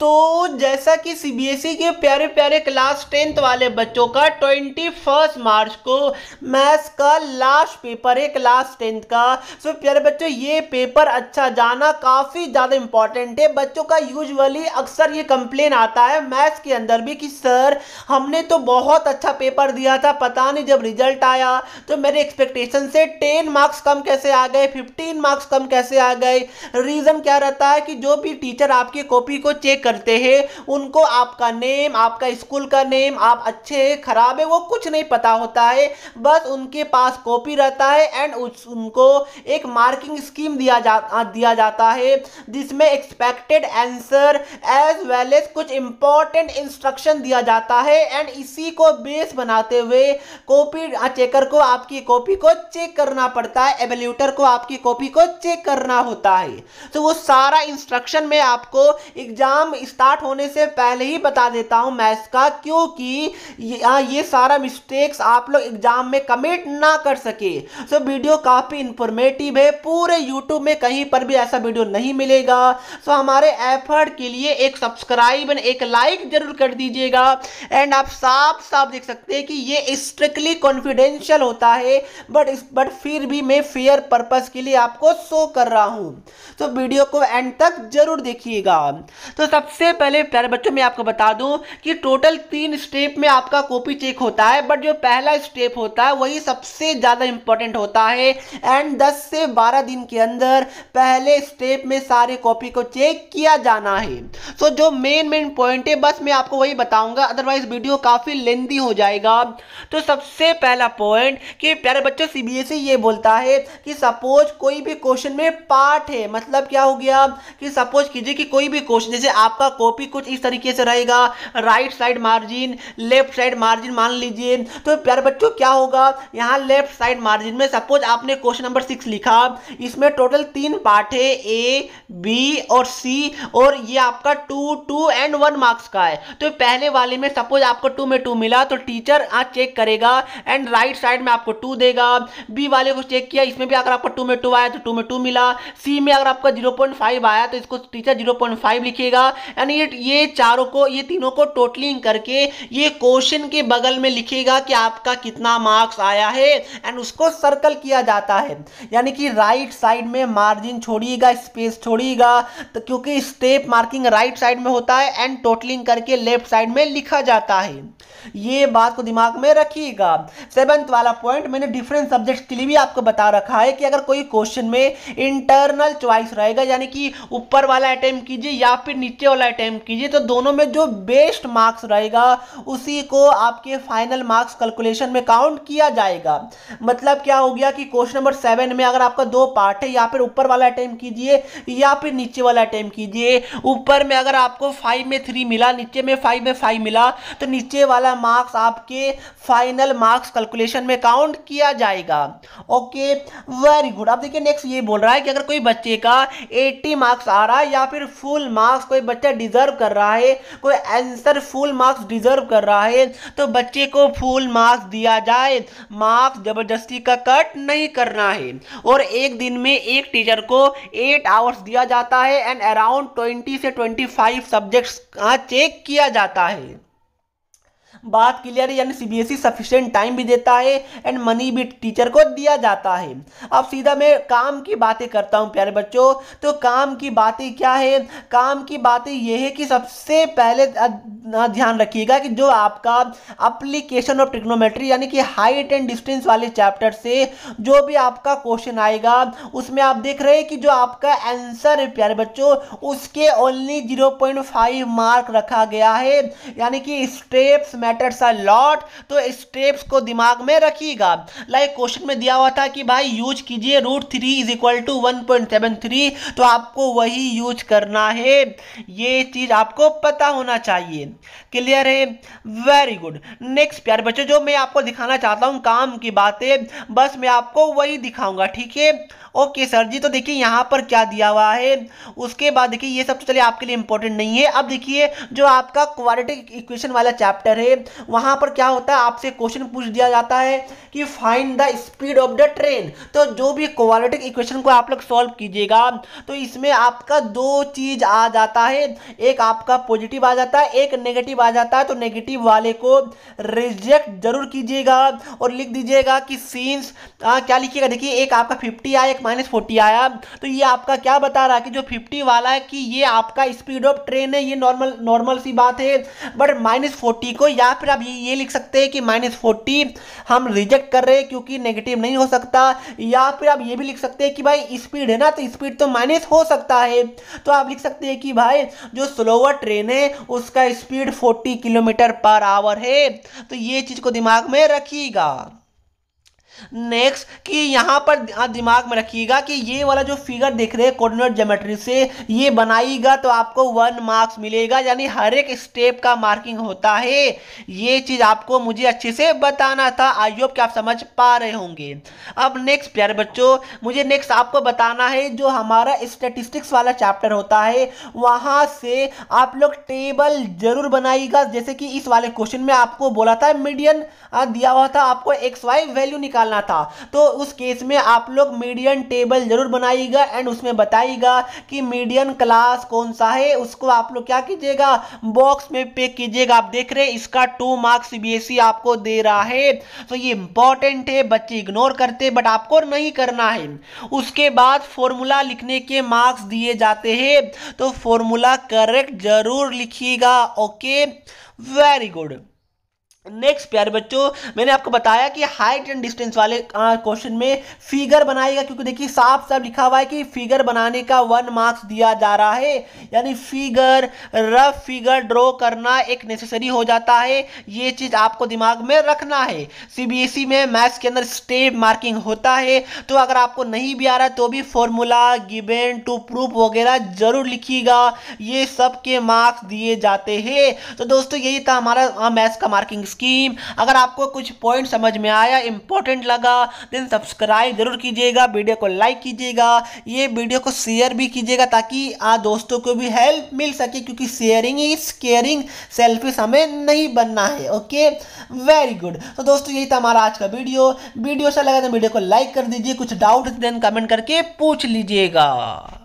तो जैसा कि सीबीएसई e के प्यारे प्यारे क्लास टेंथ वाले बच्चों का ट्वेंटी फर्स्ट मार्च को मैथ्स का लास्ट पेपर है क्लास टेंथ का सो प्यारे बच्चों ये पेपर अच्छा जाना काफ़ी ज़्यादा इंपॉर्टेंट है बच्चों का यूजुअली अक्सर ये कंप्लेन आता है मैथ्स के अंदर भी कि सर हमने तो बहुत अच्छा पेपर दिया था पता नहीं जब रिजल्ट आया तो मेरे एक्सपेक्टेशन से टेन मार्क्स कम कैसे आ गए फिफ्टीन मार्क्स कम कैसे आ गए रीज़न क्या रहता है कि जो भी टीचर आपकी कॉपी को चेक करते हैं उनको आपका नेम आपका स्कूल का नेम आप अच्छे है खराब है वो कुछ नहीं पता होता है बस उनके पास कॉपी रहता है एंड उनको एक मार्किंग स्कीम दिया जा दिया जाता है जिसमें expected answer as well as कुछ इंपॉर्टेंट इंस्ट्रक्शन दिया जाता है एंड इसी को बेस बनाते हुए कॉपी चेकर को आपकी कॉपी को चेक करना पड़ता है एवेल्यूटर को आपकी कॉपी को चेक करना होता है तो वो सारा इंस्ट्रक्शन में आपको एग्जाम स्टार्ट होने से पहले ही बता देता हूँ मैथ्स का क्योंकि ये, हाँ, सारा मिस्टेक्स आप लोग एग्जाम में कमिट ना कर सके सो वीडियो काफ़ी इंफॉर्मेटिव है पूरे यूट्यूब में कहीं पर भी ऐसा वीडियो नहीं मिलेगा सो हमारे एफर्ट के लिए एक सब्सक्राइब एंड एक लाइक जरूर कर दीजिएगा एंड आप साफ साफ देख सकते हैं कि ये स्ट्रिक्टली कॉन्फिडेंशियल होता है बट बट फिर भी मैं फेयर पर्पज़ के लिए आपको शो कर रहा हूँ तो वीडियो को एंड तक जरूर देखिएगा तो सब सबसे पहले प्यारे बच्चों मैं आपको बता दूं कि टोटल तीन स्टेप में आपका कॉपी चेक होता है बट जो पहला स्टेप होता है वही सबसे ज़्यादा इंपॉर्टेंट होता है एंड 10 से 12 दिन के अंदर पहले स्टेप में सारे कॉपी को चेक किया जाना है सो so, जो मेन मेन पॉइंट है बस मैं आपको वही बताऊंगा अदरवाइज वीडियो काफ़ी लेंदी हो जाएगा तो सबसे पहला पॉइंट कि प्यारे बच्चों सीबीएसई e ये बोलता है कि सपोज कोई भी क्वेश्चन में पार्ट है मतलब क्या हो गया कि सपोज कीजिए कि कोई भी क्वेश्चन जैसे आप आपका कॉपी कुछ इस तरीके से रहेगा right side margin left side margin मान लीजिए तो प्यार बच्चों क्या होगा यहाँ लेफ्ट साइड मार्जिन में सपोज आपने क्वेश्चन नंबर सिक्स लिखा इसमें टोटल तीन पार्ट है ए बी और सी और ये आपका two two and one marks का है तो पहले वाले में सपोज आपको टू में टू मिला तो टीचर आज चेक करेगा एंड राइट साइड में आपको टू देगा बी वाले को चेक किया इसमें भी अगर आपको टू में टू आया तो टू में टू मिला सी में अगर आपका जीरो पॉइंट फाइव आया तो इसको टीचर जीरो पॉइंट फाइव लिखेगा यानी ये ये चारों को ये तीनों को टोटलिंग करके ये क्वेश्चन के बगल में लिखेगा कि आपका कितना मार्क्स आया है एंड उसको सर्कल किया जाता है यानी कि राइट साइड में मार्जिन छोड़िएगा स्पेस छोड़िएगा तो क्योंकि स्टेप मार्किंग राइट साइड में होता है एंड टोटलिंग करके लेफ्ट साइड में लिखा जाता है ये बात को दिमाग में रखिएगा सेवंथ वाला पॉइंट मैंने डिफरेंट सब्जेक्ट्स के लिए भी आपको बता रखा है कि अगर कोई क्वेश्चन में इंटरनल चॉइस रहेगा यानी कि ऊपर वाला अटेम्प कीजिए या फिर नीचे वाला अटैम्प कीजिए तो दोनों में जो बेस्ट मार्क्स रहेगा उसी को आपके फाइनल मार्क्स कैलकुलेशन में काउंट किया जाएगा मतलब क्या हो गया कि क्वेश्चन नंबर सेवन में अगर आपका दो पार्ट है या फिर ऊपर वाला अटैम्प्ट कीजिए या फिर नीचे वाला अटैम्प्ट कीजिए ऊपर में अगर आपको फाइव में थ्री मिला नीचे में फाइव में फाइव मिला तो नीचे वाला मार्क्स आपके फाइनल मार्क्स कैलकुलेशन में काउंट किया जाएगा ओके वेरी गुड अब देखिए नेक्स्ट ये बोल रहा है कि अगर कोई बच्चे का 80 मार्क्स आ रहा है या फिर फुल मार्क्स कोई बच्चे बच्चा डिजर्व कर रहा है कोई आंसर फुल मार्क्स डिजर्व कर रहा है तो बच्चे को फुल मार्क्स दिया जाए मार्क्स जबरदस्ती का कट नहीं करना है और एक दिन में एक टीचर को एट आवर्स दिया जाता है एंड अराउंड ट्वेंटी से ट्वेंटी फाइव सब्जेक्ट्स चेक किया जाता है बात क्लियर है यानी सीबीएसई सफिशिएंट टाइम भी देता है एंड मनी भी टीचर को दिया जाता है अब सीधा मैं काम की बातें करता हूँ प्यारे बच्चों तो काम की बातें क्या है काम की बातें यह है कि सबसे पहले इतना ध्यान रखिएगा कि जो आपका अप्लीकेशन ऑफ टिक्नोमेट्री यानी कि हाइट एंड डिस्टेंस वाले चैप्टर से जो भी आपका क्वेश्चन आएगा उसमें आप देख रहे हैं कि जो आपका आंसर है प्यारे बच्चों उसके ओनली 0.5 मार्क रखा गया है यानी कि स्टेप्स मैटर्स आर लॉट तो स्टेप्स को दिमाग में रखिएगा लाइक क्वेश्चन में दिया हुआ था कि भाई यूज कीजिए root three is equal to one point seven three तो आपको वही यूज करना है ये चीज़ आपको पता होना चाहिए क्लियर है वेरी गुड नेक्स्ट प्यार बच्चों जो मैं आपको दिखाना चाहता हूँ काम की बातें बस मैं आपको वही दिखाऊंगा ठीक है ओके सर जी तो देखिए यहाँ पर क्या दिया हुआ है उसके बाद देखिए ये सब तो चलिए आपके लिए इम्पोर्टेंट नहीं है अब देखिए जो आपका क्वालिटी इक्वेशन वाला चैप्टर है वहाँ पर क्या होता है आपसे क्वेश्चन पूछ दिया जाता है कि find the speed of the train तो जो भी क्वालिटी इक्वेशन को आप लोग सॉल्व कीजिएगा तो इसमें आपका दो चीज आ जाता है एक आपका पॉजिटिव आ जाता है एक नेगेटिव आ जाता है तो नेगेटिव वाले को रिजेक्ट जरूर कीजिएगा और लिख दीजिएगा कि सीन्स क्या लिखिएगा देखिए एक आपका फिफ्टी आया एक माइनस फोर्टी आया तो ये आपका क्या बता रहा है कि जो फिफ्टी वाला है कि ये आपका स्पीड ऑफ ट्रेन है ये नॉर्मल नॉर्मल सी बात है बट माइनस फोर्टी को या फिर आप ये, ये लिख सकते हैं कि माइनस फोर्टी हम रिजेक्ट कर रहे हैं क्योंकि नेगेटिव नहीं हो सकता या फिर आप ये भी लिख सकते हैं कि भाई स्पीड है ना तो स्पीड तो माइनस हो सकता है तो आप लिख सकते हैं कि भाई जो स्लोअर ट्रेन है उसका speed speed 40 kilometre per hour है तो ये चीज़ को दिमाग में रखिएगा नेक्स्ट कि यहाँ पर दिमाग में रखिएगा कि ये वाला जो फिगर देख रहे हैं कोऑर्डिनेट ज्योमेट्री से ये बनाएगा तो आपको वन मार्क्स मिलेगा यानी हर एक स्टेप का मार्किंग होता है ये चीज़ आपको मुझे अच्छे से बताना था आई होप कि आप समझ पा रहे होंगे अब नेक्स्ट प्यारे बच्चों मुझे नेक्स्ट आपको बताना है जो हमारा स्टेटिस्टिक्स वाला चैप्टर होता है वहाँ से आप लोग टेबल जरूर बनाएगा जैसे कि इस वाले क्वेश्चन में आपको बोला था मीडियन दिया हुआ था आपको एक्स वाई वैल्यू निकाल निकालना था तो उस केस में आप लोग मीडियन टेबल जरूर बनाइएगा एंड उसमें बताइएगा कि मीडियन क्लास कौन सा है उसको आप लोग क्या कीजिएगा बॉक्स में पे कीजिएगा आप देख रहे हैं इसका टू मार्क्स सीबीएसई आपको दे रहा है तो ये इंपॉर्टेंट है बच्चे इग्नोर करते बट आपको नहीं करना है उसके बाद फॉर्मूला लिखने के मार्क्स दिए जाते हैं तो फॉर्मूला करेक्ट जरूर लिखिएगा ओके वेरी गुड नेक्स्ट प्यारे बच्चों मैंने आपको बताया कि हाइट एंड डिस्टेंस वाले क्वेश्चन में फिगर बनाएगा क्योंकि देखिए साफ साफ लिखा हुआ है कि फिगर बनाने का वन मार्क्स दिया जा रहा है यानी फिगर रफ फिगर ड्रॉ करना एक नेसेसरी हो जाता है ये चीज़ आपको दिमाग में रखना है सीबीएसई e में मैथ्स के अंदर स्टेप मार्किंग होता है तो अगर आपको नहीं भी आ रहा तो भी फॉर्मूला गिबेन टू प्रूफ वगैरह जरूर लिखिएगा ये सब के मार्क्स दिए जाते हैं तो दोस्तों यही था हमारा मैथ्स का मार्किंग स्कीम अगर आपको कुछ पॉइंट समझ में आया इंपॉर्टेंट लगा देन सब्सक्राइब जरूर कीजिएगा वीडियो को लाइक कीजिएगा ये वीडियो को शेयर भी कीजिएगा ताकि आ दोस्तों को भी हेल्प मिल सके क्योंकि शेयरिंग इज केयरिंग सेल्फिश हमें नहीं बनना है ओके वेरी गुड तो दोस्तों यही था हमारा आज का वीडियो वीडियो अच्छा लगा तो वीडियो को लाइक कर दीजिए कुछ डाउट देन कमेंट करके पूछ लीजिएगा